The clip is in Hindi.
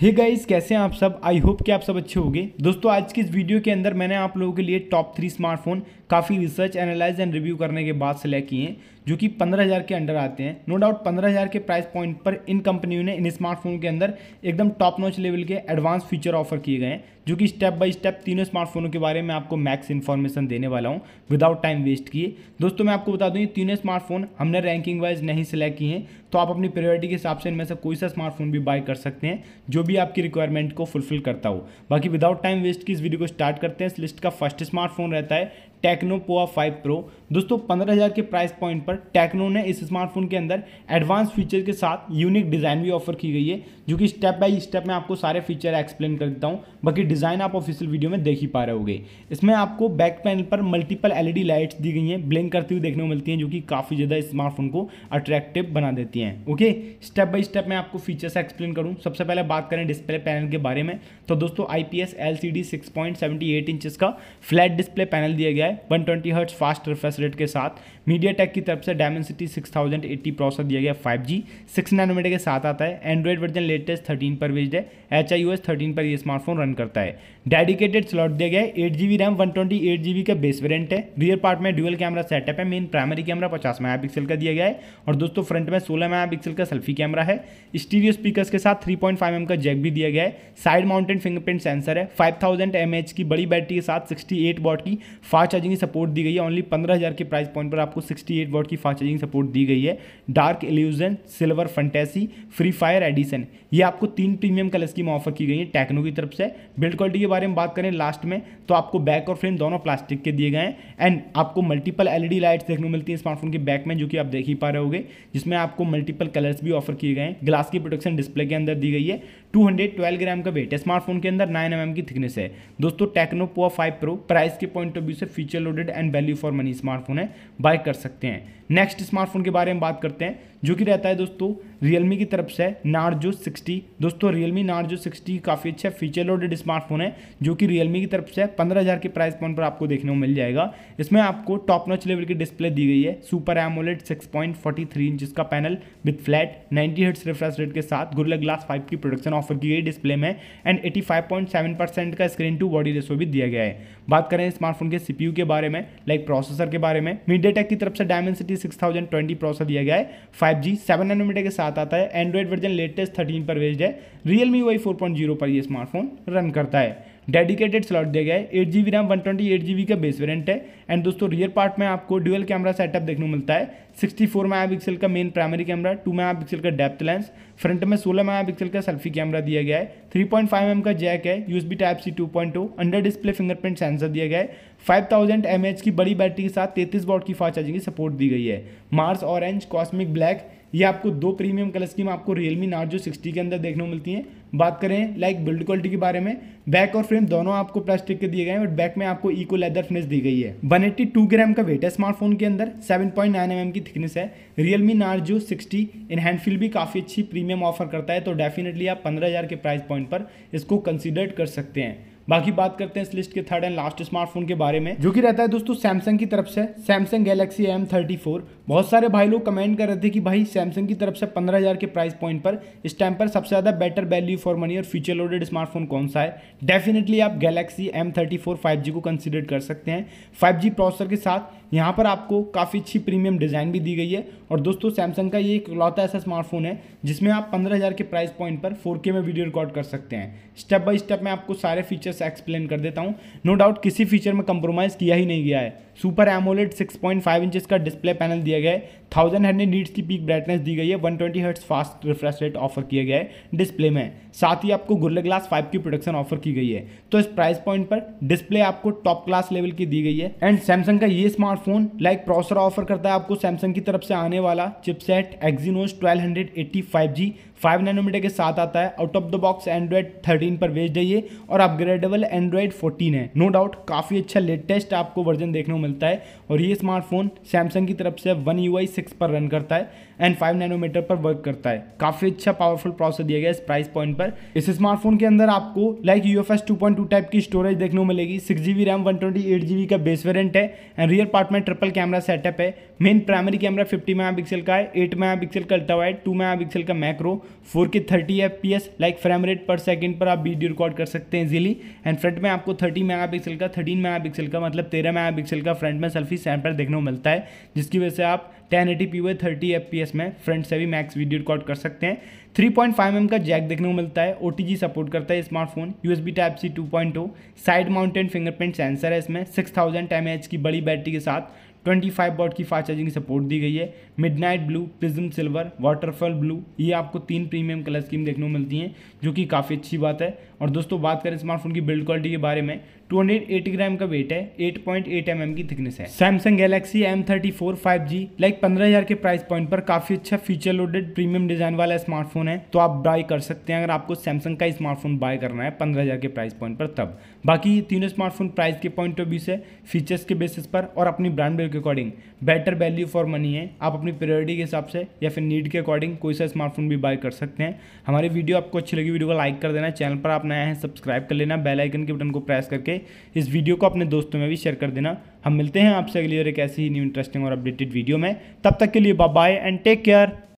हे hey गाइस कैसे हैं आप सब आई होप कि आप सब अच्छे होंगे दोस्तों आज की इस वीडियो के अंदर मैंने आप लोगों के लिए टॉप थ्री स्मार्टफोन काफ़ी रिसर्च एनालाइज एंड रिव्यू करने के बाद सेलेक्ट किए हैं जो कि 15000 के अंडर आते हैं नो डाउट 15000 के प्राइस पॉइंट पर इन कंपनियों ने इन स्मार्टफोन के अंदर एकदम टॉप नॉच लेवल के एडवांस फीचर ऑफर किए गए हैं जो कि स्टेप बाय स्टेप तीनों स्मार्टफोनों के बारे में आपको मैक्स इन्फॉर्मेशन देने वाला हूँ विदाउट टाइम वेस्ट किए दोस्तों मैं आपको बता दूँ ये तीनों स्मार्टफोन हमने रैंकिंग वाइज नहीं सेलेक्ट किए हैं तो आप अपनी प्रायोरिटी के हिसाब से इनमें से कोई सा स्मार्टफोन भी बाय कर सकते हैं जो भी आपकी रिक्वायरमेंट को फुलफिल करता हो बाकी विदाउट टाइम वेस्ट की इस वीडियो को स्टार्ट करते हैं इस लिस्ट का फर्स्ट स्मार्टफोन रहता है tech Tecno Pova five Pro दोस्तों पंद्रह हज़ार के प्राइस पॉइंट पर टेक्नो ने इस स्मार्टफोन के अंदर एडवांस फीचर के साथ यूनिक डिज़ाइन भी ऑफर की गई है जो कि स्टेप बाय स्टेप मैं आपको सारे फीचर एक्सप्लेन कर देता हूँ बाकी डिज़ाइन आप ऑफिशियल वीडियो में देख ही पा रहे हो इसमें आपको बैक पैनल पर मल्टीपल एल लाइट्स दी गई हैं ब्लिंक करती हुई देखने को मिलती हैं जो कि काफ़ी ज़्यादा स्मार्टफोन को अट्रैक्टिव बना देती हैं ओके स्टेप बाई स्टेप मैं आपको फीचर्स एक्सप्लेन करूँ सबसे पहले बात करें डिस्प्ले पैनल के बारे में तो दोस्तों I P S L C D six point seventy eight inches का फ्लैट डिस्प्ले पैनल दिया गया है one twenty hertz fast refresh rate के साथ मीडिया टेक की तरफ से city six thousand eighty processor दिया गया फाइव जी सिक्स नाइनोमीटर के साथ आता है एंड्रॉइड वर्जन लेटेस्ट थर्टीन पर भेज है H I U S thirteen पर यह स्मार्टफोन रन करता है डेडिकेटेड स्लॉट दिया गया eight G B RAM one twenty eight G B का बेस वेरेंट है रियर पार्ट में ड्यूअल कैमरा सेटअप है मेन प्राइमरी कैमरा पचास मेगा पिक्सल का दिया गया है और दोस्तों फ्रंट में सोलह मेगा पिक्सल का सेल्फी कैमरा है स्टीरियो स्पीकर्स के साथ थ्री पॉइंट फाइव एम का जैक भी दिया गया है साइड माउंटेन फिंगरप्रिंट सेंसर है फाइव थाउजेंड एम एच की बड़ी बैटरी के साथ सिक्सटी एट वॉट की फास्ट चार्जिंग चार्जिंग सपोर्ट दी गई है ओनली पंद्रह हज़ार के प्राइस पॉइंट पर आपको सिक्सटी एट वॉट की फास्ट चार्जिंग सपोर्ट दी गई है dark illusion silver fantasy free fire edition ये आपको तीन प्रीमियम कलर्स की ऑफर की गई है टेक्नो की तरफ से बिल्ड क्वालिटी के बारे में बात करें लास्ट में तो आपको बैक और फ्रेम दोनों प्लास्टिक के दिए गए हैं एंड आपको मल्टीपल एल लाइट्स देखने को मिलती है स्मार्टफोन के बैक में जो कि आप देख ही पा रहे हो जिसमें आपको मल्टीपल कलर्स भी ऑफर किए गए हैं ग्लास की प्रोटेक्शन डिस्प्ले के अंदर दी गई है 212 ग्राम का वेट है स्मार्टफोन के अंदर 9 एम mm की थिकनेस है दोस्तों टेक्नो पोआ 5 प्रो प्राइस के पॉइंट ऑफ व्यू से feature loaded and value for money smartphone है बाय कर सकते हैं नेक्स्ट स्मार्टफोन के बारे में बात करते हैं जो कि रहता है दोस्तों रियलमी की तरफ से नार्जो 60 दोस्तों रियलमी नार्जो 60 काफ़ी अच्छा फीचर लोडेड स्मार्टफोन है जो कि रियलमी की तरफ से पंद्रह हज़ार के प्राइस पॉइंट पर आपको देखने को मिल जाएगा इसमें आपको टॉप नॉच लेवल की डिस्प्ले दी गई है सुपर एमोलेट 6.43 इंच का panel with flat 90 hertz refresh rate के साथ गुरला ग्लास 5 की प्रोडक्शन ऑफर की गई डिस्प्ले में एंड सेवन परसेंट का स्क्रीन टू बॉडी रेसो भी दिया गया है बात करें स्मार्टफोन के सीपीयू के बारे में लाइक प्रोसेसर के बारे में मीडिया की तरफ से सिटी सिक्स प्रोसेसर दिया गया है फाइव 5G जी सेवन नैनोमीटर के साथ आता है एंड्रॉइड वर्जन लेटेस्ट थर्टीन पर भेज है Realme Y four point zero पर यह स्मार्टफोन रन करता है डेडिकेटेड स्लॉट दिया गया है eight G RAM one twenty eight G का बेस वेरियंट है एंड दोस्तों रियर पार्ट में आपको ड्यूअल कैमरा सेटअप देखने को मिलता है सिक्सटी फोर मेगा पिक्सल का main primary camera two mega pixel का डेप्थ लेंस फ्रंट में सोलह मेगा पिक्सल का सेल्फी कैमरा दिया गया है थ्री पॉइंट फाइव एम का जैक है USB type C two point two under display fingerprint sensor दिया गया है फाइव थाउजेंड एम एच की बड़ी बैटरी के साथ तैतीस वॉट की फास्ट चार्जिंग की सपोर्ट दी गई है मार्स ऑरेंज कॉस्मिक ब्लैक ये आपको दो प्रीमियम कलर स्कीम आपको रियलमी नार्जो सिक्सटी के अंदर देखने को मिलती हैं बात करें लाइक बिल्ड क्वालिटी के बारे में बैक और फ्रेम दोनों आपको प्लास्टिक के दिए गए हैं बट बैक में आपको इको लेदर फिनिश दी गई है 182 ग्राम का वेट है स्मार्टफोन के अंदर 7.9 पॉइंट mm की थिकनेस है रियलमी नार्जो 60 इन हैंडफिल भी काफ़ी अच्छी प्रीमियम ऑफर करता है तो डेफिनेटली आप पंद्रह के प्राइस पॉइंट पर इसको कंसिडर कर सकते हैं बाकी बात करते हैं इस लिस्ट के थर्ड एंड लास्ट स्मार्टफोन के बारे में जो कि रहता है दोस्तों सैमसंग की तरफ से Samsung Galaxy M thirty four बहुत सारे भाई लोग कमेंट कर रहे थे कि भाई सैमसंग की तरफ से पंद्रह हज़ार के प्राइस पॉइंट पर इस टाइम पर सबसे ज़्यादा बेटर वैल्यू फॉर मनी और फीचर लोडेड स्मार्टफोन कौन सा है डेफिनेटली आप Galaxy M thirty four five G को कंसिडर कर सकते हैं फाइव जी प्रोसेसर के साथ यहाँ पर आपको काफ़ी अच्छी प्रीमियम डिज़ाइन भी दी गई है और दोस्तों सैमसंग का ये एक लौता ऐसा स्मार्टफोन है जिसमें आप पंद्रह हज़ार के प्राइस पॉइंट पर फोर में वीडियो रिकॉर्ड कर सकते हैं स्टेप बाई स्टेप मैं आपको सारे फीचर्स एक्सप्लेन कर देता हूँ नो डाउट किसी फीचर में कंप्रोमाइज़ किया ही नहीं गया है सुपर एमोलेट 6.5 पॉइंट का डिस्प्ले पैनल दिया गया है थाउजेंड हंड्रेड नीट्स की पीक ब्राइटनेस दी गई है 120 twenty hertz fast refresh rate offer किया गया है डिस्प्ले में साथ ही आपको गुरले ग्लास 5 की प्रोडक्शन ऑफर की गई है तो इस प्राइस पॉइंट पर डिस्प्ले आपको टॉप क्लास लेवल की दी गई है एंड सैमसंग का ये smart smartphone like processor offer करता है आपको सैमसंग की तरफ से आने वाला चिपसेट एक्जीनोस 1285G 5 नैनोमीटर के साथ आता है out of the box Android 13 पर भेज है और अपग्रेडेबल एंड्रॉयड 14 है नो no डाउट काफ़ी अच्छा लेटेस्ट आपको वर्जन देखने को मिलता है और ये स्मार्टफोन सैमसंग की तरफ से वन यू आई पर रन करता है एंड फाइव नैनोमीटर पर वर्क करता है काफ़ी अच्छा पावरफुल प्रोसेसर दिया गया इस प्राइस पॉइंट पर इस स्मार्टफोन के अंदर आपको लाइक यू एफ टाइप की स्टोरेज देखने को मिलेगी six G B RAM one twenty eight G B का बेस वेरियंट है एंड रियर पार्ट साथ में ट्रिपल कैमरा सेटअप है main primary camera 50 mega pixel का है 8 मेगा पिक्सल का वाइड 2 मेगा पिक्सल का macro 4K 30 F like frame rate पर सेकंड पर आप वीडियो रिकॉर्ड कर सकते हैं इजीली एंड फ्रंट में आपको 30 मेगा पिक्सल का 13 मेगा पिक्सल का मतलब 13 मेगा पिक्सल का फ्रंट में सेल्फी सैम्पर देखने को मिलता है जिसकी वजह से आप ten eighty P thirty F में फ्रंट से भी मैक्स वीडियो रिकॉर्ड कर सकते हैं थ्री पॉइंट फाइव एम का जैक देखने को मिलता है ओ सपोर्ट करता है smartphone U S B type C two point two side mounted fingerprint sensor है इसमें सिक्स थाउजेंड एम एच की बड़ी बैटरी के साथ ट्वेंटी फाइव बॉट की फास्ट चार्जिंग सपोर्ट दी गई है midnight blue prism silver waterfall blue ये आपको तीन प्रीमियम कलर स्कीम देखने को मिलती हैं जो कि काफ़ी अच्छी बात है और दोस्तों बात करें स्मार्टफोन की बिल्ड क्वालिटी के बारे में 208 ग्राम का वेट है 8.8 पॉइंट mm की थिकनेस है Samsung Galaxy M34 5G like 15000 के प्राइस पॉइंट पर काफी अच्छा फीचर लोडेड प्रीमियम डिजाइन वाला स्मार्टफोन है तो आप बाय कर सकते हैं अगर आपको सैमसंग का स्मार्टफोन बाय करना है 15000 के प्राइस पॉइंट पर तब बाकी तीनों स्मार्टफोन प्राइस के पॉइंट ऑफ व्यू से फीचर्स के बेसिस पर और अपनी ब्रांड के according better value for money है आप अपनी प्रायोरिटी के हिसाब से या फिर नीड के अकॉर्डिंग कोई सा स्मार्टफोन भी बाय कर सकते हैं हमारी वीडियो आपको अच्छी लगी वीडियो को लाइक कर देना चैनल पर आप नया है सब्सक्राइब कर लेना बेलाइकन के बटन को प्रेस करके करें इस वीडियो को अपने दोस्तों में भी शेयर कर देना हम मिलते हैं आपसे अगली और एक ऐसी ही न्यू इंटरेस्टिंग और अपडेटेड वीडियो में तब तक के लिए बाय एंड टेक केयर